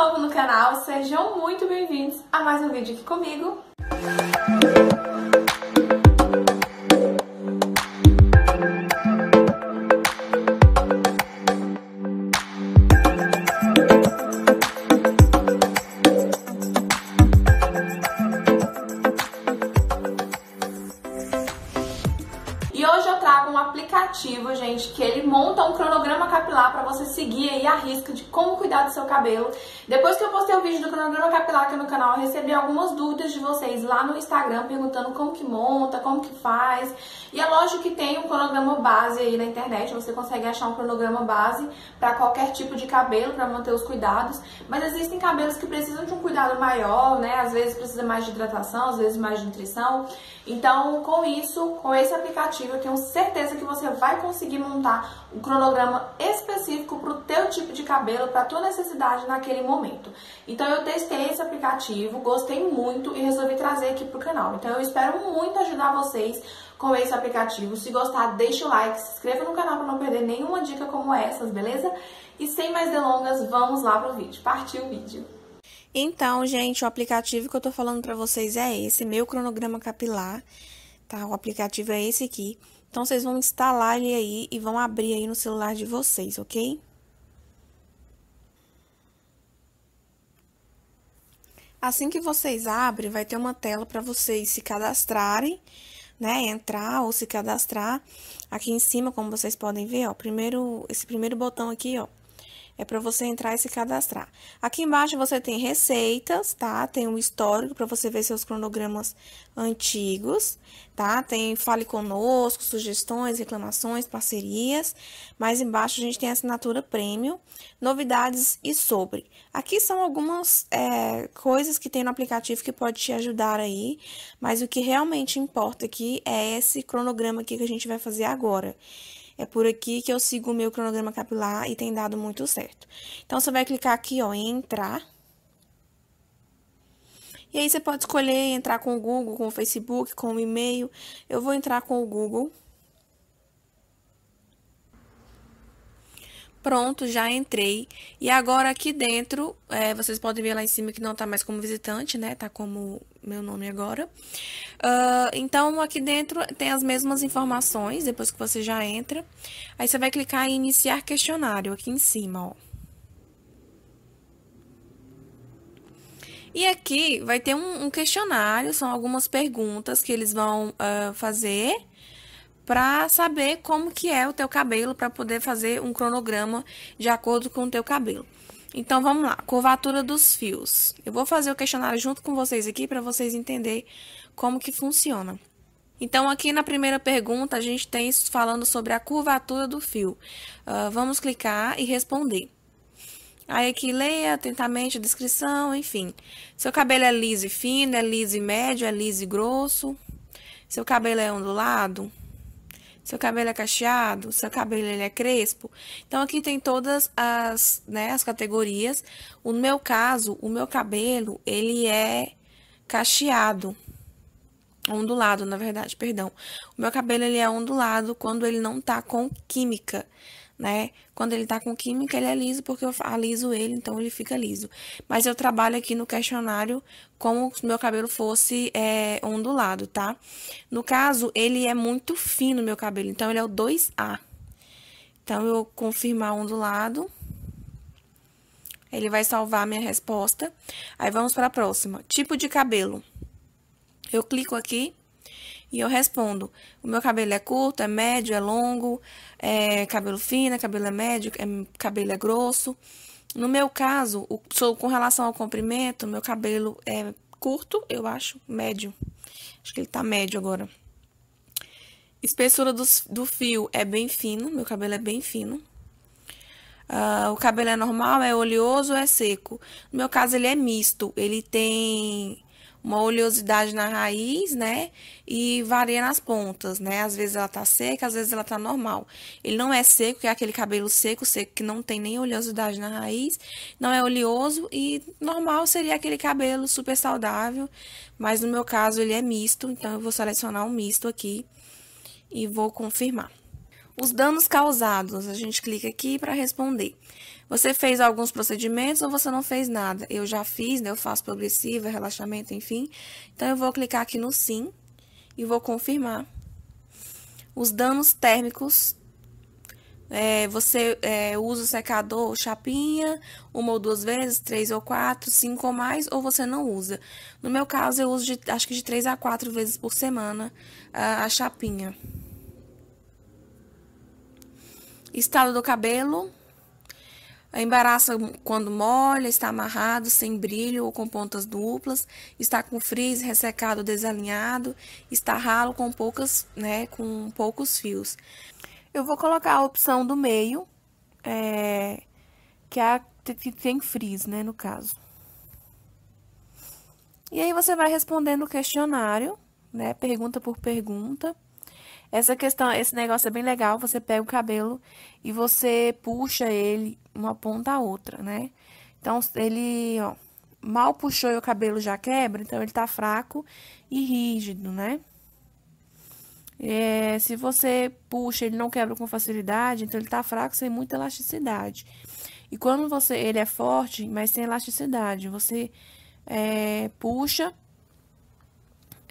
novo no canal, sejam muito bem-vindos a mais um vídeo aqui comigo. E hoje eu trago um aplicativo, gente, que ele monta um cronograma capilar para você seguir aí a risca de como cuidar do seu cabelo. Depois que eu postei o vídeo do cronograma capilar aqui no canal, eu recebi algumas dúvidas de vocês lá no Instagram perguntando como que monta, como que faz. E é lógico que tem um cronograma base aí na internet, você consegue achar um cronograma base para qualquer tipo de cabelo, para manter os cuidados. Mas existem cabelos que precisam de um cuidado maior, né? Às vezes precisa mais de hidratação, às vezes mais de nutrição. Então, com isso, com esse aplicativo, eu tenho certeza que você vai conseguir montar um cronograma específico para o teu tipo de cabelo, para tua necessidade naquele momento momento. Então eu testei esse aplicativo, gostei muito e resolvi trazer aqui pro canal. Então eu espero muito ajudar vocês com esse aplicativo. Se gostar, deixa o like, se inscreva no canal para não perder nenhuma dica como essas, beleza? E sem mais delongas, vamos lá pro vídeo. Partiu o vídeo! Então, gente, o aplicativo que eu tô falando para vocês é esse, meu cronograma capilar, tá? O aplicativo é esse aqui. Então, vocês vão instalar ele aí e vão abrir aí no celular de vocês, ok? Assim que vocês abrem, vai ter uma tela para vocês se cadastrarem, né? Entrar ou se cadastrar. Aqui em cima, como vocês podem ver, ó, primeiro, esse primeiro botão aqui, ó, é para você entrar e se cadastrar. Aqui embaixo você tem receitas, tá? Tem o um histórico para você ver seus cronogramas antigos, tá? Tem fale conosco, sugestões, reclamações, parcerias. Mais embaixo a gente tem a assinatura premium, novidades e sobre. Aqui são algumas é, coisas que tem no aplicativo que pode te ajudar aí, mas o que realmente importa aqui é esse cronograma aqui que a gente vai fazer agora. É por aqui que eu sigo o meu cronograma capilar e tem dado muito certo. Então, você vai clicar aqui, ó, em entrar. E aí, você pode escolher entrar com o Google, com o Facebook, com o e-mail. Eu vou entrar com o Google. Pronto, já entrei. E agora aqui dentro, é, vocês podem ver lá em cima que não tá mais como visitante, né? Tá como meu nome agora. Uh, então, aqui dentro tem as mesmas informações, depois que você já entra. Aí você vai clicar em iniciar questionário aqui em cima, ó. E aqui vai ter um, um questionário, são algumas perguntas que eles vão uh, fazer para saber como que é o teu cabelo para poder fazer um cronograma de acordo com o teu cabelo. Então vamos lá, curvatura dos fios. Eu vou fazer o questionário junto com vocês aqui para vocês entenderem como que funciona. Então aqui na primeira pergunta a gente tem isso falando sobre a curvatura do fio. Uh, vamos clicar e responder. Aí aqui leia atentamente a descrição, enfim. Seu cabelo é liso e fino, é liso e médio, é liso e grosso. Seu cabelo é ondulado, seu cabelo é cacheado, seu cabelo ele é crespo. Então aqui tem todas as, né, as categorias. No meu caso, o meu cabelo ele é cacheado. Ondulado, na verdade, perdão. O meu cabelo ele é ondulado quando ele não tá com química né? Quando ele tá com química, ele é liso porque eu aliso ele, então ele fica liso. Mas eu trabalho aqui no questionário como se meu cabelo fosse é, ondulado, tá? No caso, ele é muito fino, meu cabelo, então ele é o 2A. Então, eu confirmar ondulado. Ele vai salvar a minha resposta. Aí, vamos para a próxima. Tipo de cabelo. Eu clico aqui e eu respondo: o meu cabelo é curto, é médio, é longo, é cabelo fino, é cabelo é médio, é cabelo é grosso. No meu caso, o, sou, com relação ao comprimento, meu cabelo é curto, eu acho, médio. Acho que ele tá médio agora. Espessura do, do fio é bem fino, meu cabelo é bem fino. Uh, o cabelo é normal, é oleoso, é seco. No meu caso, ele é misto. Ele tem uma oleosidade na raiz, né? E varia nas pontas, né? Às vezes ela tá seca, às vezes ela tá normal. Ele não é seco, que é aquele cabelo seco, seco, que não tem nem oleosidade na raiz, não é oleoso e normal seria aquele cabelo super saudável, mas no meu caso ele é misto, então eu vou selecionar um misto aqui e vou confirmar. Os danos causados, a gente clica aqui para responder. Você fez alguns procedimentos ou você não fez nada? Eu já fiz, né? Eu faço progressiva, é relaxamento, enfim. Então, eu vou clicar aqui no sim e vou confirmar. Os danos térmicos é, você é, usa o secador chapinha uma ou duas vezes, três ou quatro, cinco ou mais, ou você não usa. No meu caso, eu uso de, acho que de três a quatro vezes por semana a, a chapinha. Estado do cabelo, a embaraça quando molha, está amarrado, sem brilho ou com pontas duplas, está com frizz ressecado, desalinhado, está ralo com poucas, né, com poucos fios. Eu vou colocar a opção do meio, é, que é a que tem frizz, né, no caso. E aí você vai respondendo o questionário, né, pergunta por pergunta. Essa questão, esse negócio é bem legal. Você pega o cabelo e você puxa ele uma ponta a outra, né? Então, ele, ó, mal puxou e o cabelo já quebra, então ele tá fraco e rígido, né? É, se você puxa, ele não quebra com facilidade, então ele tá fraco sem muita elasticidade. E quando você ele é forte, mas sem elasticidade, você é, puxa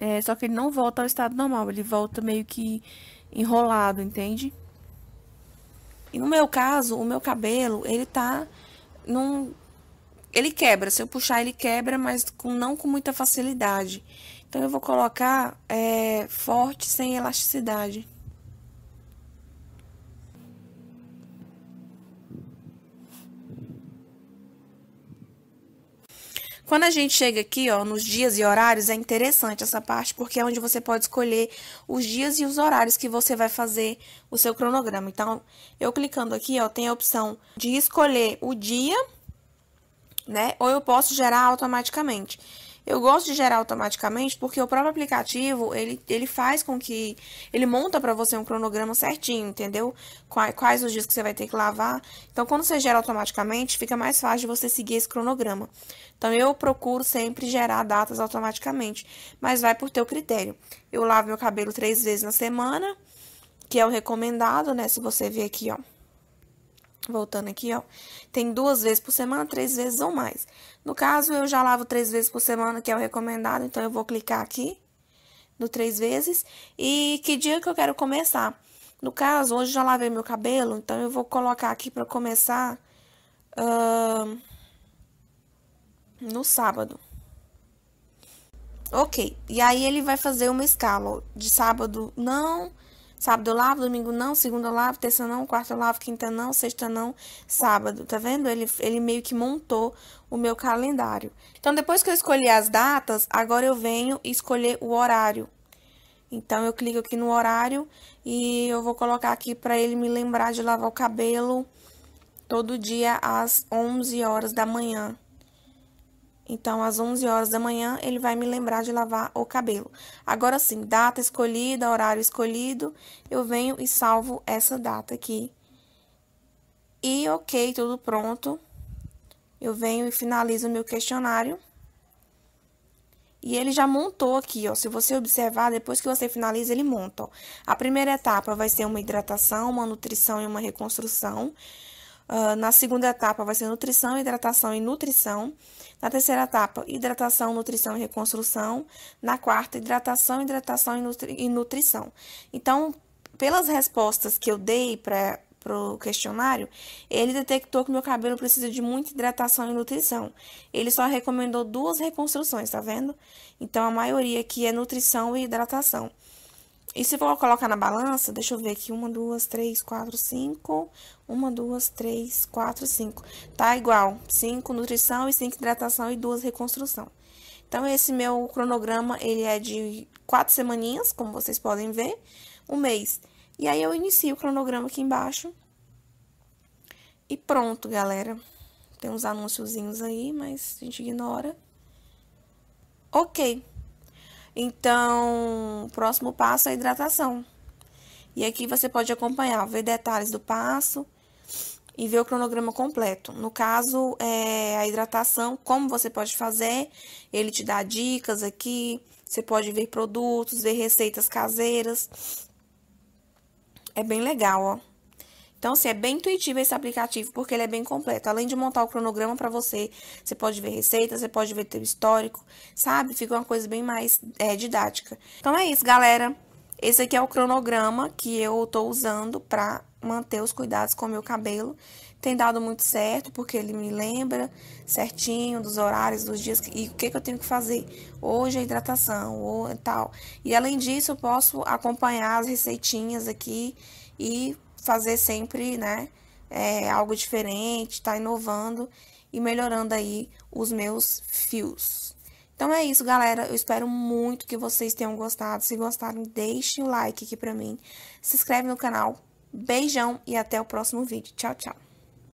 é, só que ele não volta ao estado normal, ele volta meio que enrolado, entende? E no meu caso, o meu cabelo, ele tá num. Ele quebra. Se eu puxar, ele quebra, mas com, não com muita facilidade. Então, eu vou colocar é, forte sem elasticidade. Quando a gente chega aqui, ó, nos dias e horários, é interessante essa parte, porque é onde você pode escolher os dias e os horários que você vai fazer o seu cronograma. Então, eu clicando aqui, ó, tem a opção de escolher o dia, né? Ou eu posso gerar automaticamente. Eu gosto de gerar automaticamente porque o próprio aplicativo, ele, ele faz com que... Ele monta para você um cronograma certinho, entendeu? Quais, quais os dias que você vai ter que lavar. Então, quando você gera automaticamente, fica mais fácil de você seguir esse cronograma. Então, eu procuro sempre gerar datas automaticamente, mas vai por teu critério. Eu lavo meu cabelo três vezes na semana, que é o recomendado, né? Se você ver aqui, ó. Voltando aqui, ó, tem duas vezes por semana, três vezes ou mais. No caso, eu já lavo três vezes por semana, que é o recomendado, então eu vou clicar aqui no três vezes. E que dia que eu quero começar? No caso, hoje já lavei meu cabelo, então eu vou colocar aqui para começar uh, no sábado. Ok, e aí ele vai fazer uma escala de sábado não, Sábado eu lavo, domingo não, segunda eu lavo, terça não, quarta eu lavo, quinta não, sexta não, sábado. Tá vendo? Ele, ele meio que montou o meu calendário. Então, depois que eu escolhi as datas, agora eu venho escolher o horário. Então, eu clico aqui no horário e eu vou colocar aqui para ele me lembrar de lavar o cabelo todo dia às 11 horas da manhã. Então, às 11 horas da manhã, ele vai me lembrar de lavar o cabelo. Agora sim, data escolhida, horário escolhido, eu venho e salvo essa data aqui. E ok, tudo pronto. Eu venho e finalizo o meu questionário. E ele já montou aqui, ó. Se você observar, depois que você finaliza, ele monta, ó. A primeira etapa vai ser uma hidratação, uma nutrição e uma reconstrução. Uh, na segunda etapa vai ser nutrição, hidratação e nutrição. Na terceira etapa, hidratação, nutrição e reconstrução. Na quarta, hidratação, hidratação e, nutri e nutrição. Então, pelas respostas que eu dei para o questionário, ele detectou que meu cabelo precisa de muita hidratação e nutrição. Ele só recomendou duas reconstruções, tá vendo? Então a maioria aqui é nutrição e hidratação. E se for colocar na balança, deixa eu ver aqui, uma, duas, três, quatro, cinco, uma, duas, três, quatro, cinco. Tá igual, cinco nutrição e cinco hidratação e duas reconstrução. Então, esse meu cronograma, ele é de quatro semaninhas, como vocês podem ver, um mês. E aí, eu inicio o cronograma aqui embaixo. E pronto, galera. Tem uns anúnciozinhos aí, mas a gente ignora. Ok. Então, o próximo passo é a hidratação. E aqui você pode acompanhar, ver detalhes do passo e ver o cronograma completo. No caso, é a hidratação, como você pode fazer, ele te dá dicas aqui, você pode ver produtos, ver receitas caseiras. É bem legal, ó. Então, assim, é bem intuitivo esse aplicativo, porque ele é bem completo. Além de montar o cronograma para você, você pode ver receitas, você pode ver teu histórico, sabe? Fica uma coisa bem mais é, didática. Então, é isso, galera. Esse aqui é o cronograma que eu tô usando para manter os cuidados com o meu cabelo. Tem dado muito certo, porque ele me lembra certinho dos horários, dos dias e o que, que eu tenho que fazer. Hoje é hidratação, ou tal. E além disso, eu posso acompanhar as receitinhas aqui e fazer sempre, né, é, algo diferente, estar tá inovando e melhorando aí os meus fios. Então é isso, galera. Eu espero muito que vocês tenham gostado. Se gostaram, deixem o like aqui pra mim. Se inscreve no canal. Beijão e até o próximo vídeo. Tchau, tchau.